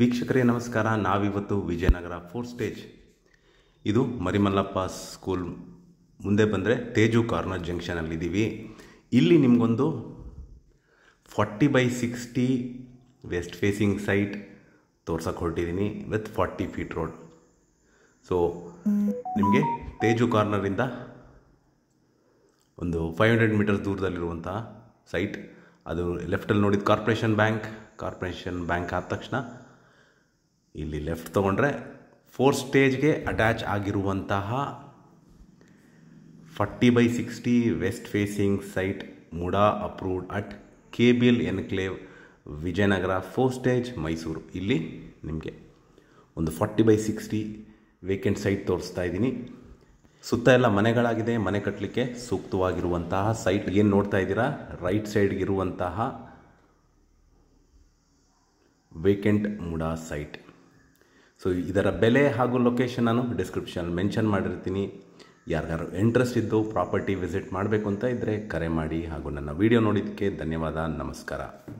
ವೀಕ್ಷಕರೇ ನಮಸ್ಕಾರ ನಾವಿವತ್ತು ವಿಜಯನಗರ ಫೋರ್ ಸ್ಟೇಜ್ ಇದು ಮರಿಮಲ್ಲಪ್ಪ ಸ್ಕೂಲ್ ಮುಂದೆ ಬಂದರೆ ತೇಜು ಕಾರ್ನರ್ ಜಂಕ್ಷನಲ್ಲಿದ್ದೀವಿ ಇಲ್ಲಿ ನಿಮಗೊಂದು forty by sixty west facing site ತೋರ್ಸಕ್ಕೆ ಹೊರಟಿದ್ದೀನಿ with forty feet road so ನಿಮಗೆ ತೇಜು ಕಾರ್ನರಿಂದ ಒಂದು ಫೈವ್ ಹಂಡ್ರೆಡ್ ಮೀಟರ್ಸ್ ದೂರದಲ್ಲಿರುವಂತಹ ಸೈಟ್ ಅದು ಲೆಫ್ಟಲ್ಲಿ ನೋಡಿದ ಕಾರ್ಪೊರೇಷನ್ ಬ್ಯಾಂಕ್ ಕಾರ್ಪೊರೇಷನ್ ಬ್ಯಾಂಕ್ ಆದ ತಕ್ಷಣ ಇಲ್ಲಿ ಲೆಫ್ಟ್ ತೊಗೊಂಡ್ರೆ ಫೋರ್ ಸ್ಟೇಜ್ಗೆ ಅಟ್ಯಾಚ್ ಆಗಿರುವಂತಹ forty by sixty west facing site MUDA approved at K B L enclave Vijayanagar four stage Mysuru ಇಲ್ಲಿ ನಿಮಗೆ ಒಂದು forty by sixty vacant site ತೋರಿಸ್ತಾ ಇದ್ದೀನಿ ಸುತ್ತ ಎಲ್ಲ ಮನೆಗಳಾಗಿದೆ ಮನೆ ಕಟ್ಟಲಿಕ್ಕೆ ಸೂಕ್ತವಾಗಿರುವಂತಹ ಸೈಟ್ ಏನು ನೋಡ್ತಾ ಇದ್ದೀರಾ ರೈಟ್ ಸೈಡ್ಗಿರುವಂತಹ ವೇಕೆಂಟ್ ಮುಡಾ ಸೈಟ್ ಸೊ ಇದರ ಬೆಲೆ ಹಾಗೂ ಲೊಕೇಶನ್ ನಾನು ಡಿಸ್ಕ್ರಿಪ್ಷನಲ್ಲಿ ಮೆನ್ಷನ್ ಮಾಡಿರ್ತೀನಿ ಯಾರಿಗಾರು ಇಂಟ್ರೆಸ್ಟ್ ಇದ್ದು ಪ್ರಾಪರ್ಟಿ ವಿಸಿಟ್ ಮಾಡಬೇಕು ಅಂತ ಇದ್ದರೆ ಕರೆ ಮಾಡಿ ಹಾಗೂ ನನ್ನ ವಿಡಿಯೋ ನೋಡಿದ್ದಕ್ಕೆ ಧನ್ಯವಾದ ನಮಸ್ಕಾರ